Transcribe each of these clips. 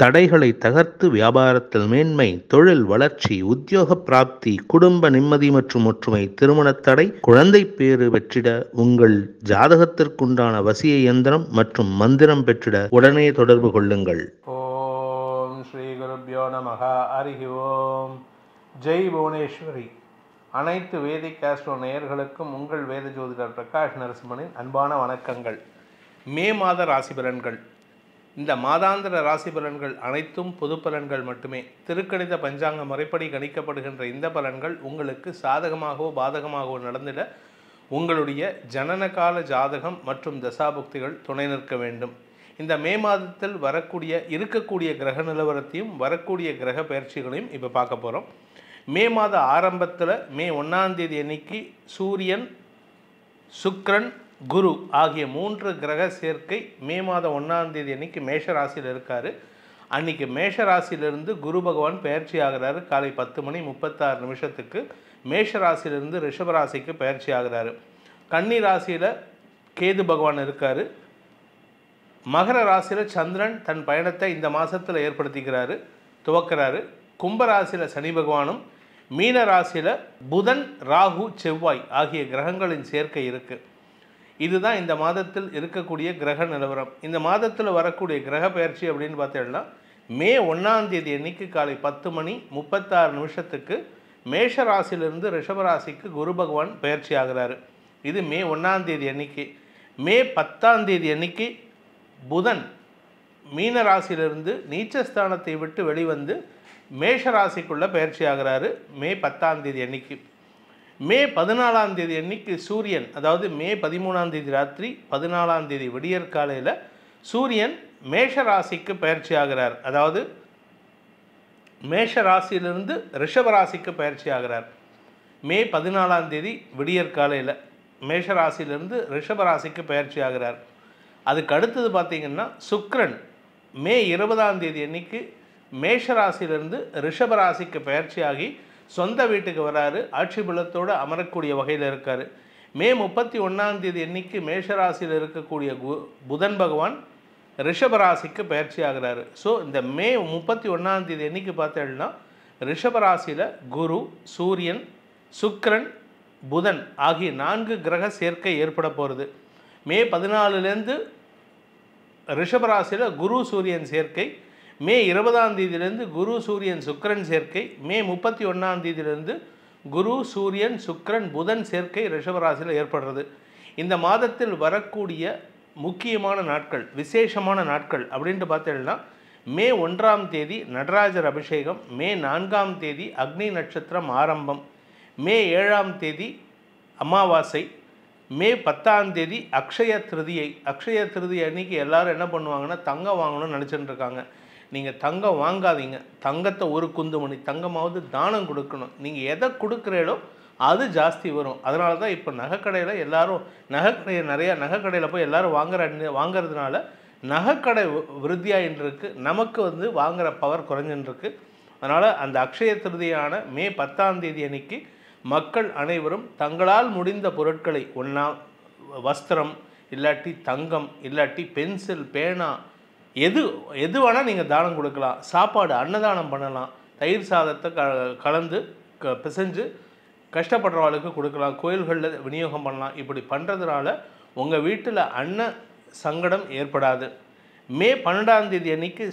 தடைகளை தகர்த்து வியாபாரத்தில் மேன்மை தொழில் வளர்ச்சி உத்தியோக பிராப்தி குடும்ப நிம்மதி மற்றும் ஒற்றுமை திருமண தடை குழந்தை பேறு வெற்றிட உங்கள் ஜாதகத்திற்குண்டான வசிய இயந்திரம் மற்றும் மந்திரம் பெற்றிட உடனே தொடர்பு கொள்ளுங்கள் ஓம் ஸ்ரீ குருபியோ நமக ஹரி ஓம் ஜெய் புவனேஸ்வரி அனைத்து வேதிக் கேஸ்ட்ரோ நேயர்களுக்கும் உங்கள் வேத ஜோதிடர் பிரகாஷ் நரசிம்மனின் அன்பான வணக்கங்கள் மே மாத ராசி பலன்கள் இந்த மாதாந்திர ராசி பலன்கள் அனைத்தும் பொது பலன்கள் மட்டுமே திருக்கணித பஞ்சாங்க முறைப்படி கணிக்கப்படுகின்ற இந்த பலன்கள் உங்களுக்கு சாதகமாகவோ பாதகமாகவோ நடந்திட உங்களுடைய ஜனனகால ஜாதகம் மற்றும் தசாபுக்திகள் துணை நிற்க வேண்டும் இந்த மே மாதத்தில் வரக்கூடிய இருக்கக்கூடிய கிரக நிலவரத்தையும் வரக்கூடிய கிரக பயிற்சிகளையும் இப்போ பார்க்க போகிறோம் மே மாத ஆரம்பத்தில் மே ஒன்றாந்தேதி அன்னைக்கு சூரியன் சுக்ரன் குரு ஆகிய மூன்று கிரக சேர்க்கை மே மாதம் ஒன்றாந்தேதி அன்னைக்கு மேஷராசியில் இருக்கார் அன்னைக்கு மேஷராசியிலிருந்து குரு பகவான் பயிற்சி ஆகிறாரு காலை பத்து மணி முப்பத்தாறு நிமிஷத்துக்கு மேஷராசியிலிருந்து ரிஷபராசிக்கு பயிற்சி ஆகிறாரு கன்னி ராசியில் கேது பகவான் இருக்கார் மகர ராசியில் சந்திரன் தன் பயணத்தை இந்த மாதத்தில் ஏற்படுத்திக்கிறாரு துவக்கிறாரு கும்பராசியில் சனி பகவானும் மீன ராசியில் புதன் ராகு செவ்வாய் ஆகிய கிரகங்களின் சேர்க்கை இருக்குது இதுதான் இந்த மாதத்தில் இருக்கக்கூடிய கிரக நிலவரம் இந்த மாதத்தில் வரக்கூடிய கிரக பயிற்சி அப்படின்னு பார்த்தோம்னா மே ஒன்றாம் தேதி அன்னைக்கு காலை பத்து மணி முப்பத்தாறு நிமிஷத்துக்கு மேஷ ராசியிலிருந்து ரிஷபராசிக்கு குரு பகவான் பயிற்சி ஆகிறாரு இது மே ஒன்றாம் தேதி அன்னைக்கு மே பத்தாம் தேதி அன்னைக்கு புதன் மீன ராசியிலிருந்து நீச்சஸ்தானத்தை விட்டு வெளிவந்து மேஷ ராசிக்குள்ளே பயிற்சி ஆகிறாரு மே பத்தாம் தேதி அன்னைக்கு மே பதினாலாம் தேதி அன்னைக்கு சூரியன் அதாவது மே பதிமூணாம் தேதி ராத்திரி பதினாலாம் தேதி விடியற் காலையில் சூரியன் மேஷ ராசிக்கு பயிற்சி ஆகிறார் அதாவது மேஷ ராசியிலிருந்து ரிஷப ராசிக்கு பயிற்சி ஆகிறார் மே பதினாலாம் தேதி விடியற் காலையில் மேஷ ராசியிலிருந்து ரிஷப பயிற்சி ஆகிறார் அதுக்கு அடுத்தது பார்த்திங்கன்னா சுக்ரன் மே இருபதாம் தேதி அன்னைக்கு மேஷராசியிலிருந்து ரிஷபராசிக்கு பயிற்சியாகி சொந்த வீட்டுக்கு வராரு ஆட்சி பலத்தோடு அமரக்கூடிய வகையில் இருக்கார் மே முப்பத்தி ஒன்றாம் தேதி அன்னைக்கு மேஷராசியில் இருக்கக்கூடிய கு புதன் பகவான் ரிஷபராசிக்கு பயிற்சி ஆகிறாரு ஸோ இந்த மே முப்பத்தி ஒன்றாம் தேதி என்றைக்கு பார்த்தேன்னா ரிஷபராசியில் குரு சூரியன் சுக்ரன் புதன் ஆகிய நான்கு கிரக சேர்க்கை ஏற்பட போகிறது மே பதினாலுலேருந்து ரிஷபராசியில் குரு சூரியன் சேர்க்கை மே இருபதாம் தேதியிலிருந்து குரு சூரியன் சுக்கரன் சேர்க்கை மே முப்பத்தி ஒன்றாம் தேதியிலிருந்து குரு சூரியன் சுக்கரன் புதன் சேர்க்கை ரிஷபராசியில் ஏற்படுறது இந்த மாதத்தில் வரக்கூடிய முக்கியமான நாட்கள் விசேஷமான நாட்கள் அப்படின்ட்டு பார்த்தீங்கன்னா மே ஒன்றாம் தேதி நடராஜர் அபிஷேகம் மே நான்காம் தேதி அக்னி நட்சத்திரம் ஆரம்பம் மே ஏழாம் தேதி அமாவாசை மே பத்தாம் தேதி அக்ஷய திருதியை அக்ஷய திருதி அன்னைக்கு எல்லாரும் என்ன பண்ணுவாங்கன்னா தங்கம் வாங்கணும்னு நினச்சிட்டு இருக்காங்க நீங்கள் தங்கம் வாங்காதீங்க தங்கத்தை ஒரு குந்து மணி தங்கமாவது தானம் கொடுக்கணும் நீங்கள் எதை கொடுக்குறீங்களோ அது ஜாஸ்தி வரும் அதனால தான் இப்போ நகைக்கடையில் எல்லோரும் நகைக்கடையை நிறையா நகைக்கடையில் போய் எல்லோரும் வாங்குற வாங்குறதுனால நகைக்கடை விருத்தியாகின்னு இருக்குது நமக்கு வந்து வாங்குகிற பவர் குறைஞ்சுன்னு அதனால் அந்த அக்ஷய திருதியான மே பத்தாம் தேதி அன்னைக்கு மக்கள் அனைவரும் தங்களால் முடிந்த பொருட்களை ஒன்றா வஸ்திரம் இல்லாட்டி தங்கம் இல்லாட்டி பென்சில் பேனா எது எது வேணால் நீங்கள் தானம் கொடுக்கலாம் சாப்பாடு அன்னதானம் பண்ணலாம் தயிர் சாதத்தை க கலந்து க பிசைஞ்சு கஷ்டப்படுறவர்களுக்கு கொடுக்கலாம் கோயில்களில் விநியோகம் பண்ணலாம் இப்படி பண்ணுறதுனால உங்கள் வீட்டில் அன்ன சங்கடம் ஏற்படாது மே பன்னெண்டாம் தேதி அன்னைக்கு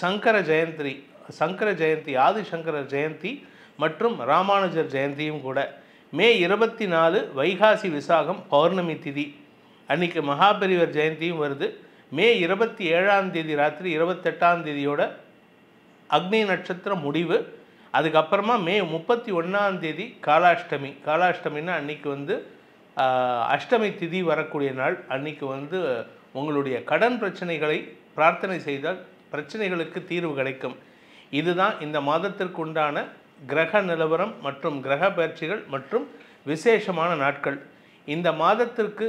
சங்கர ஜெயந்தி சங்கர ஜெயந்தி ஆதிசங்கர ஜெயந்தி மற்றும் ராமானுஜர் ஜெயந்தியும் கூட மே இருபத்தி நாலு வைகாசி விசாகம் பௌர்ணமி திதி அன்றைக்கி மகாபெரிவர் ஜெயந்தியும் வருது மே இருபத்தி ஏழாம் தேதி ராத்திரி இருபத்தெட்டாம் தேதியோட அக்னி நட்சத்திரம் முடிவு அதுக்கப்புறமா மே முப்பத்தி ஒன்றாம் தேதி காலாஷ்டமி காலாஷ்டமின்னா அன்றைக்கி வந்து அஷ்டமி திதி வரக்கூடிய நாள் அன்றைக்கி வந்து உங்களுடைய கடன் பிரச்சனைகளை பிரார்த்தனை செய்தால் பிரச்சனைகளுக்கு தீர்வு கிடைக்கும் இதுதான் இந்த மாதத்திற்குண்டான கிரக நிலவரம் மற்றும் கிரக பயிற்சிகள் மற்றும் விசேஷமான நாட்கள் இந்த மாதத்திற்கு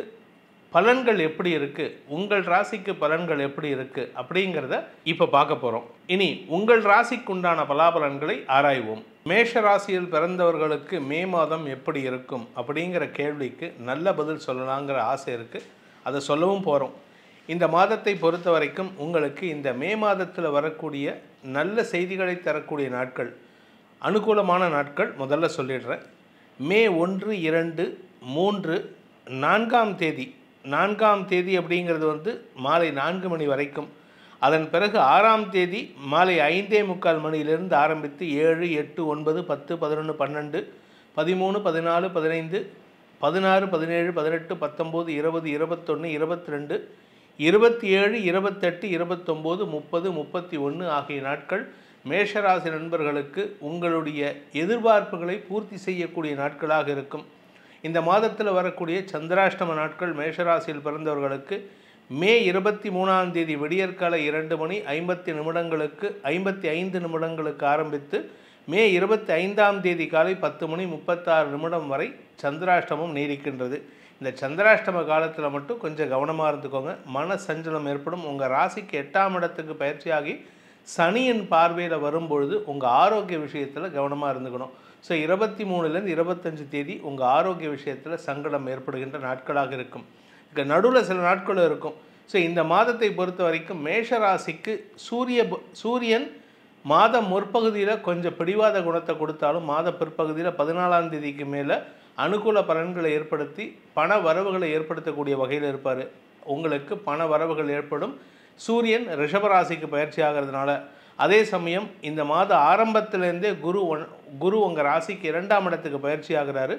பலன்கள் எப்படி இருக்குது உங்கள் ராசிக்கு பலன்கள் எப்படி இருக்குது அப்படிங்கிறத இப்போ பார்க்க போகிறோம் இனி உங்கள் ராசிக்கு உண்டான பலாபலன்களை ஆராய்வோம் மேஷ ராசியில் பிறந்தவர்களுக்கு மே மாதம் எப்படி இருக்கும் அப்படிங்கிற கேள்விக்கு நல்ல பதில் சொல்லலாங்கிற ஆசை இருக்குது அதை சொல்லவும் போகிறோம் இந்த மாதத்தை பொறுத்த வரைக்கும் உங்களுக்கு இந்த மே மாதத்தில் வரக்கூடிய நல்ல செய்திகளை தரக்கூடிய நாட்கள் அனுகூலமான நாட்கள் முதல்ல சொல்லிடுறேன் மே ஒன்று இரண்டு மூன்று நான்காம் தேதி நான்காம் தேதி அப்படிங்கிறது வந்து மாலை நான்கு மணி வரைக்கும் அதன் பிறகு ஆறாம் தேதி மாலை ஐந்தே முக்கால் மணியிலிருந்து ஆரம்பித்து ஏழு எட்டு ஒன்பது பத்து பதினொன்று பன்னெண்டு பதிமூணு பதினாலு பதினைந்து பதினாறு பதினேழு பதினெட்டு பத்தொம்போது இருபது இருபத்தொன்று இருபத்தி ரெண்டு இருபத்தி ஏழு இருபத்தெட்டு இருபத்தொம்போது முப்பது முப்பத்தி ஒன்று ஆகிய நாட்கள் மேஷராசி நண்பர்களுக்கு உங்களுடைய எதிர்பார்ப்புகளை பூர்த்தி செய்யக்கூடிய நாட்களாக இருக்கும் இந்த மாதத்தில் வரக்கூடிய சந்திராஷ்டம நாட்கள் மேஷராசியில் பிறந்தவர்களுக்கு மே இருபத்தி மூணாம் தேதி விடியற்கால இரண்டு மணி ஐம்பத்தி நிமிடங்களுக்கு ஐம்பத்தி ஐந்து நிமிடங்களுக்கு ஆரம்பித்து மே இருபத்தி ஐந்தாம் தேதி காலை பத்து மணி முப்பத்தாறு நிமிடம் வரை சந்திராஷ்டமம் நீடிக்கின்றது இந்த சந்திராஷ்டம காலத்தில் மட்டும் கொஞ்சம் கவனமாக இருந்துக்கோங்க மன சஞ்சலம் ஏற்படும் உங்கள் ராசிக்கு எட்டாம் இடத்துக்கு பயிற்சியாகி சனியின் பார்வையில் வரும்பொழுது உங்கள் ஆரோக்கிய விஷயத்தில் கவனமாக இருந்துக்கணும் ஸோ இருபத்தி மூணுலேருந்து இருபத்தஞ்சு தேதி உங்கள் ஆரோக்கிய விஷயத்தில் சங்கடம் ஏற்படுகின்ற நாட்களாக இருக்கும் இங்கே நடுவில் சில நாட்கள் இருக்கும் ஸோ இந்த மாதத்தை பொறுத்த வரைக்கும் மேஷராசிக்கு சூரிய சூரியன் மாத முற்பகுதியில் கொஞ்சம் பிடிவாத குணத்தை கொடுத்தாலும் மாத பிற்பகுதியில் பதினாலாம் தேதிக்கு மேலே அனுகூல பலன்களை ஏற்படுத்தி பண வரவுகளை ஏற்படுத்தக்கூடிய வகையில் இருப்பார் உங்களுக்கு பண வரவுகள் ஏற்படும் சூரியன் ரிஷபராசிக்கு பயிற்சி ஆகிறதுனால அதே சமயம் இந்த மாத ஆரம்பத்திலேருந்தே குரு ஒன் குரு உங்கள் ராசிக்கு இரண்டாம் இடத்துக்கு பயிற்சி ஆகிறாரு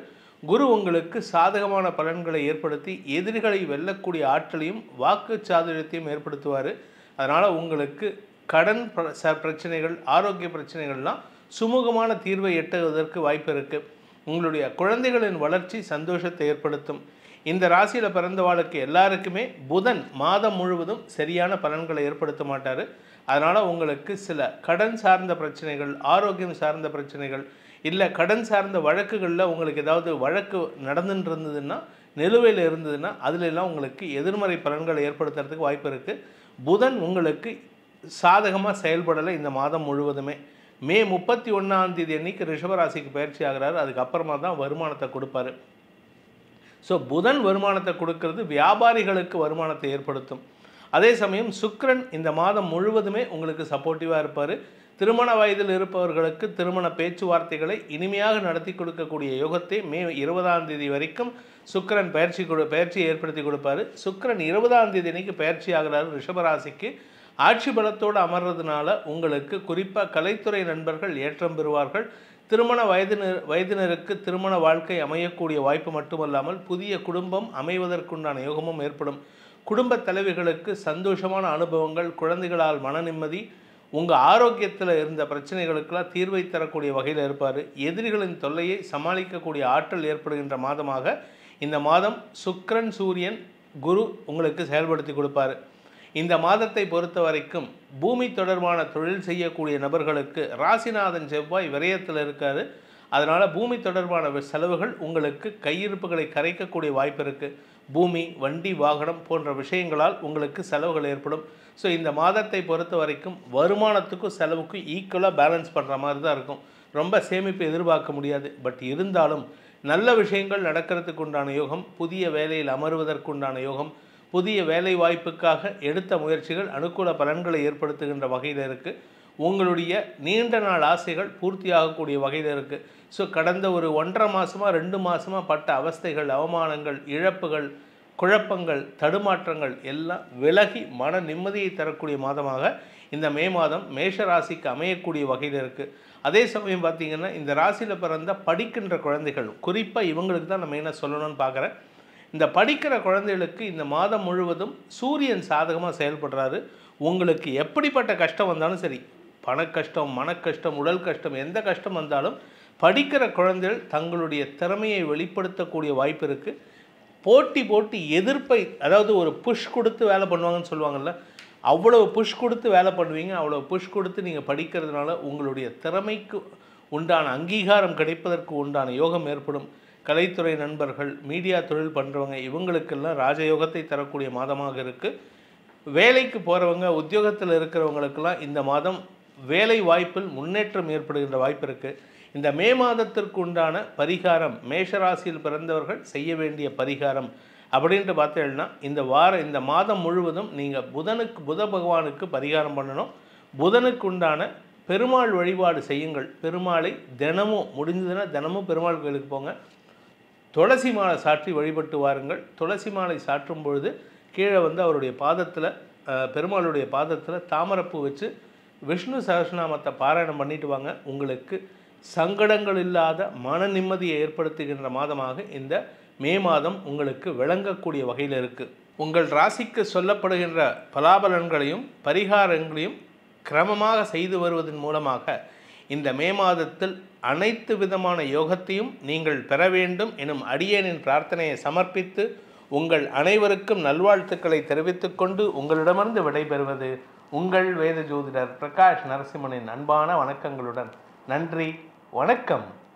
குரு உங்களுக்கு சாதகமான பலன்களை ஏற்படுத்தி எதிரிகளை வெல்லக்கூடிய ஆற்றலையும் வாக்கு சாதுரியத்தையும் ஏற்படுத்துவார் அதனால் உங்களுக்கு கடன் ச பிரச்சனைகள் ஆரோக்கிய பிரச்சனைகள்லாம் சுமூகமான தீர்வை எட்டுவதற்கு வாய்ப்பு இருக்குது உங்களுடைய குழந்தைகளின் வளர்ச்சி சந்தோஷத்தை ஏற்படுத்தும் இந்த ராசியில் பிறந்தவாளுக்கு எல்லாருக்குமே புதன் மாதம் முழுவதும் சரியான பலன்களை ஏற்படுத்த மாட்டார் அதனால் உங்களுக்கு சில கடன் சார்ந்த பிரச்சனைகள் ஆரோக்கியம் சார்ந்த பிரச்சனைகள் இல்லை கடன் சார்ந்த வழக்குகளில் உங்களுக்கு ஏதாவது வழக்கு நடந்துட்டு இருந்ததுன்னா நிலுவையில் இருந்ததுன்னா அதிலெல்லாம் உங்களுக்கு எதிர்மறை பலன்களை ஏற்படுத்துறதுக்கு வாய்ப்பு இருக்குது புதன் உங்களுக்கு சாதகமாக செயல்படலை இந்த மாதம் முழுவதுமே மே முப்பத்தி ஒன்றாம் தேதி அன்னைக்கு ரிஷபராசிக்கு பயிற்சி ஆகிறார் அதுக்கப்புறமா தான் வருமானத்தை கொடுப்பாரு ஸோ புதன் வருமானத்தை கொடுக்கறது வியாபாரிகளுக்கு வருமானத்தை ஏற்படுத்தும் அதே சமயம் சுக்ரன் இந்த மாதம் முழுவதுமே உங்களுக்கு சப்போர்ட்டிவாக இருப்பார் திருமண வயதில் இருப்பவர்களுக்கு திருமண பேச்சுவார்த்தைகளை இனிமையாக நடத்தி கொடுக்கக்கூடிய யோகத்தை மே இருபதாம் தேதி வரைக்கும் சுக்கரன் பயிற்சி கொடு பயிற்சியை ஏற்படுத்தி கொடுப்பாரு சுக்கரன் இருபதாம் தேதி அன்னைக்கு பயிற்சி ஆகிறார் ரிஷபராசிக்கு ஆட்சி பலத்தோடு அமர்றதுனால உங்களுக்கு குறிப்பாக கலைத்துறை நண்பர்கள் ஏற்றம் பெறுவார்கள் திருமண வயதினர் வயதினருக்கு திருமண வாழ்க்கை அமையக்கூடிய வாய்ப்பு மட்டுமல்லாமல் புதிய குடும்பம் அமைவதற்குண்டான யோகமும் ஏற்படும் குடும்ப தலைவிகளுக்கு சந்தோஷமான அனுபவங்கள் குழந்தைகளால் மன நிம்மதி உங்கள் ஆரோக்கியத்தில் இருந்த பிரச்சனைகளுக்கெல்லாம் தீர்வை தரக்கூடிய வகையில் இருப்பார் எதிரிகளின் தொல்லையை சமாளிக்கக்கூடிய ஆற்றல் ஏற்படுகின்ற மாதமாக இந்த மாதம் சுக்ரன் சூரியன் குரு உங்களுக்கு செயல்படுத்தி கொடுப்பாரு இந்த மாதத்தை பொறுத்த வரைக்கும் பூமி தொடர்பான தொழில் செய்யக்கூடிய நபர்களுக்கு ராசிநாதன் செவ்வாய் விரயத்தில் இருக்காரு அதனால் பூமி தொடர்பான செலவுகள் உங்களுக்கு கையிருப்புகளை கரைக்கக்கூடிய வாய்ப்பு இருக்குது பூமி வண்டி வாகனம் போன்ற விஷயங்களால் உங்களுக்கு செலவுகள் ஏற்படும் ஸோ இந்த மாதத்தை பொறுத்த வரைக்கும் வருமானத்துக்கும் செலவுக்கும் ஈக்குவலாக பேலன்ஸ் பண்ணுற மாதிரி தான் இருக்கும் ரொம்ப சேமிப்பு எதிர்பார்க்க முடியாது பட் இருந்தாலும் நல்ல விஷயங்கள் நடக்கிறதுக்குண்டான யோகம் புதிய வேலையில் அமருவதற்குண்டான யோகம் புதிய வேலைவாய்ப்புக்காக எடுத்த முயற்சிகள் அனுகூல பலன்களை ஏற்படுத்துகின்ற வகையில் இருக்குது உங்களுடைய நீண்ட நாள் ஆசைகள் பூர்த்தியாகக்கூடிய வகையில் இருக்குது ஸோ கடந்த ஒரு ஒன்றரை மாதமாக ரெண்டு மாதமாக பட்ட அவஸ்தைகள் அவமானங்கள் இழப்புகள் குழப்பங்கள் தடுமாற்றங்கள் எல்லாம் விலகி மன நிம்மதியை தரக்கூடிய மாதமாக இந்த மே மாதம் மேஷ ராசிக்கு அமையக்கூடிய வகையில் இருக்குது அதே சமயம் பார்த்திங்கன்னா இந்த ராசியில் பிறந்த படிக்கின்ற குழந்தைகள் குறிப்பாக இவங்களுக்கு தான் நம்ம என்ன சொல்லணும்னு பார்க்குறேன் இந்த படிக்கிற குழந்தைகளுக்கு இந்த மாதம் முழுவதும் சூரியன் சாதகமாக செயல்படுறாரு உங்களுக்கு எப்படிப்பட்ட கஷ்டம் வந்தாலும் சரி பணக்கஷ்டம் கஷ்டம் உடல் கஷ்டம் எந்த கஷ்டம் வந்தாலும் படிக்கிற குழந்தைகள் தங்களுடைய திறமையை வெளிப்படுத்தக்கூடிய வாய்ப்பு இருக்குது போட்டி போட்டி எதிர்ப்பை அதாவது ஒரு புஷ் கொடுத்து வேலை பண்ணுவாங்கன்னு சொல்லுவாங்கள்ல அவ்வளோ புஷ் கொடுத்து வேலை பண்ணுவீங்க அவ்வளோ புஷ் கொடுத்து நீங்கள் படிக்கிறதுனால உங்களுடைய திறமைக்கு உண்டான அங்கீகாரம் கிடைப்பதற்கு உண்டான யோகம் ஏற்படும் கலைத்துறை நண்பர்கள் மீடியா தொழில் பண்ணுறவங்க இவங்களுக்கெல்லாம் ராஜயோகத்தை தரக்கூடிய மாதமாக இருக்குது வேலைக்கு போகிறவங்க உத்தியோகத்தில் இருக்கிறவங்களுக்கெல்லாம் இந்த மாதம் வேலை வாய்ப்பில் முன்னேற்றம் ஏற்படுகின்ற வாய்ப்பு இருக்குது இந்த மே மாதத்திற்கு உண்டான பரிகாரம் மேஷராசியில் பிறந்தவர்கள் செய்ய வேண்டிய பரிகாரம் அப்படின்ட்டு பார்த்தீங்கன்னா இந்த வார இந்த மாதம் முழுவதும் நீங்கள் புதனுக்கு புத பகவானுக்கு பரிகாரம் பண்ணணும் புதனுக்கு உண்டான பெருமாள் வழிபாடு செய்யுங்கள் பெருமாளை தினமும் முடிஞ்சதுன்னா தினமும் பெருமாள் கோயிலுக்கு போங்க துளசி மாலை சாற்றி வழிபட்டு வாருங்கள் துளசி மாலை சாற்றும் பொழுது கீழே வந்து அவருடைய பாதத்தில் பெருமாளுடைய பாதத்தில் தாமரப்பூ வச்சு விஷ்ணு சகசநாமத்தை பாராயணம் பண்ணிட்டு வாங்க உங்களுக்கு சங்கடங்கள் இல்லாத மன நிம்மதியை ஏற்படுத்துகின்ற மாதமாக இந்த மே மாதம் உங்களுக்கு விளங்கக்கூடிய வகையில் இருக்குது உங்கள் ராசிக்கு சொல்லப்படுகின்ற பலாபலன்களையும் பரிகாரங்களையும் கிரமமாக செய்து வருவதன் மூலமாக இந்த மே மாதத்தில் அனைத்து விதமான யோகத்தையும் நீங்கள் பெற வேண்டும் எனும் அடியேனின் பிரார்த்தனையை சமர்ப்பித்து உங்கள் அனைவருக்கும் நல்வாழ்த்துக்களை தெரிவித்துக்கொண்டு உங்களிடமிருந்து விடைபெறுவது உங்கள் வேத ஜோதிடர் பிரகாஷ் நரசிம்மனின் அன்பான வணக்கங்களுடன் நன்றி வணக்கம்